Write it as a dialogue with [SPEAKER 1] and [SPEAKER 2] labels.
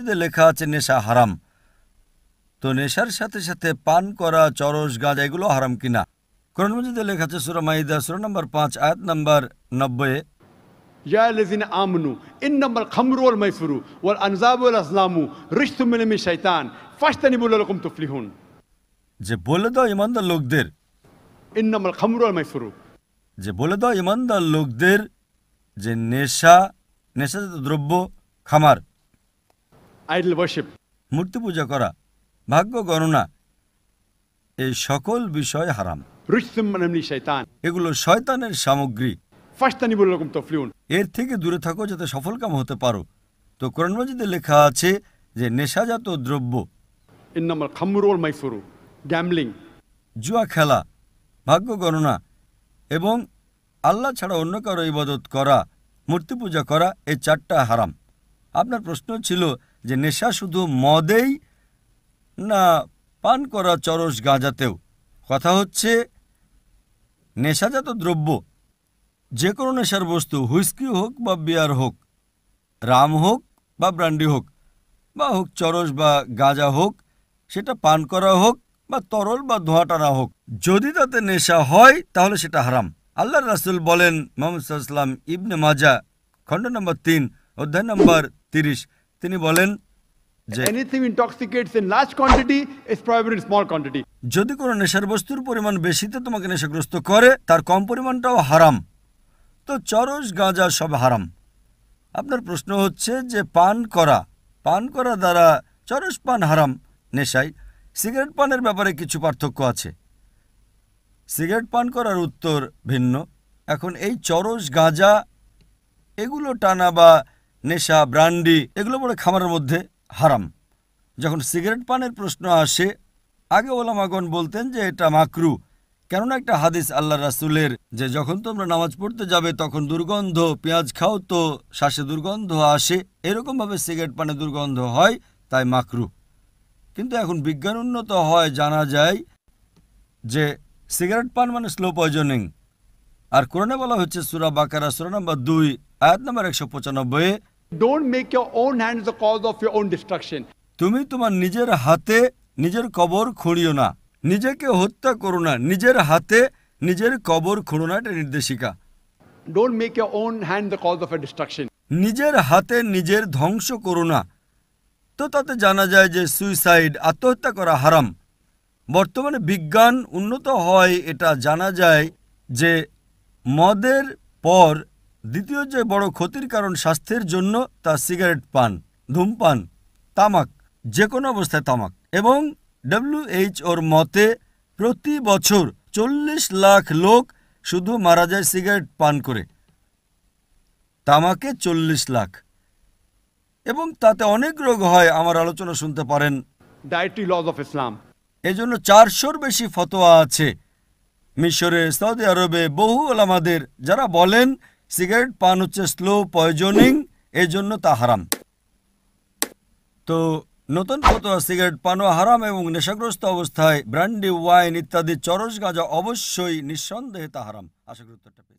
[SPEAKER 1] যদি লেখা আছে নেশা হারাম তো নেশার সাথে সাথে পান করা চরস গাঁজা এগুলো হারাম কিনা কোরআন মজিদে লেখা আছে সুরা মাহিদা সুরা নম্বর পাঁচ আয়াত নম্বর নব্বই আমনু যে বলে দাও লোকদের যে বলে দাও লোকদের যে নেশা দ্রব্য খামার আইডল ওয়ার্শিপ মূর্তি পূজা করা ভাগ্য গণনা এই সকল বিষয় হারাম এগুলো শয়তানের সামগ্রী এর থেকে দূরে থাকো যাতে সফল কাম হতে পারো তো কোরআন লেখা আছে যে নেশাজাত দ্রব্য জুয়া খেলা ভাগ্য গণনা এবং আল্লাহ ছাড়া অন্য কারো ইবাদত করা মূর্তি পূজা করা এই চারটা হারাম আপনার প্রশ্ন ছিল যে নেশা শুধু মদেই না পান করা চরস গাঁজাতেও কথা হচ্ছে নেশাজাত দ্রব্য যে কোনো নেশার বস্তু হুইস্কি হোক বা বিয়ার হোক রাম হোক বা ব্রান্ডি হোক বা হোক চরস বা গাঁজা হোক সেটা পান করা হোক বা তরল বা ধোঁয়া টানা হোক যদি তাতে নেশা হয় তাহলে সেটা হারাম আল্লাহ রাসুল বলেন মোহাম্মদ ইবনে মাজা খণ্ড নম্বর তিন অধ্যায় নম্বর তিরিশ তিনি বলেন কোয়ান্টিটি যদি কোনো নেশার বস্তুর পরিমাণ বেশিতে তোমাকে নেশাগ্রস্ত করে তার কম পরিমাণটাও হারাম তো চরস গাঁজা সব হারাম আপনার প্রশ্ন হচ্ছে যে পান করা পান করা দ্বারা চরস পান হারাম নেশায় সিগারেট পানের ব্যাপারে কিছু পার্থক্য আছে সিগারেট পান করার উত্তর ভিন্ন এখন এই চরস গাঁজা এগুলো টানা বা নেশা ব্রান্ডি এগুলো বড় খামারের মধ্যে হারাম যখন সিগারেট পানের প্রশ্ন আসে আগে ওলামাগণ বলতেন যে এটা মাকরু কেননা একটা হাদিস আল্লাহ রাসুলের যে যখন তোমরা নামাজ পড়তে যাবে তখন দুর্গন্ধ পেঁয়াজ খাও তো শ্বাসে দুর্গন্ধ আসে এরকমভাবে সিগারেট পানে দুর্গন্ধ হয় তাই মাকরু কিন্তু এখন বিজ্ঞান উন্নত হয় জানা যায় যে সিগারেট পান মানে স্লো পয়জনিং আর কোরআনে বলা হচ্ছে সুরা বাকারা সুরা নম্বর দুই আয়াত নম্বর একশো পঁচানব্বই মেক দ্য অফ ডিস্ট্রাকশন তুমি তোমার নিজের হাতে নিজের কবর খুঁড়িও না নিজেকে হত্যা করো না নিজের হাতে নিজের কবর খুঁড়ো না এটা নির্দেশিকা মেক দ্য অফ ডিস্ট্রাকশন নিজের হাতে নিজের ধ্বংস করো না তো তাতে জানা যায় যে সুইসাইড আত্মহত্যা করা হারাম বর্তমানে বিজ্ঞান উন্নত হয় এটা জানা যায় যে মদের পর দ্বিতীয় যে বড় ক্ষতির কারণ স্বাস্থ্যের জন্য তা সিগারেট পান ধূমপান তামাক যে কোনো অবস্থায় তামাক এবং ওর মতে প্রতি বছর চল্লিশ লাখ লোক শুধু মারা যায় সিগারেট পান করে তামাকে চল্লিশ লাখ এবং তাতে অনেক রোগ হয় আমার আলোচনা শুনতে পারেন ডায়েট্রি লজ অফ ইসলাম এজন্য চারশোর বেশি ফতোয়া আছে মিশরে সৌদি আরবে বহু ওলামাদের যারা বলেন সিগারেট পান হচ্ছে স্লো পয়জনিং এর জন্য তা হারাম তো নতুন ফতোয়া সিগারেট পানো হারাম এবং নেশাগ্রস্ত অবস্থায় ব্র্যান্ডি ওয়াইন ইত্যাদি চরস গাঁজা অবশ্যই নিঃসন্দেহে তা হারাম আশা করি উত্তরটা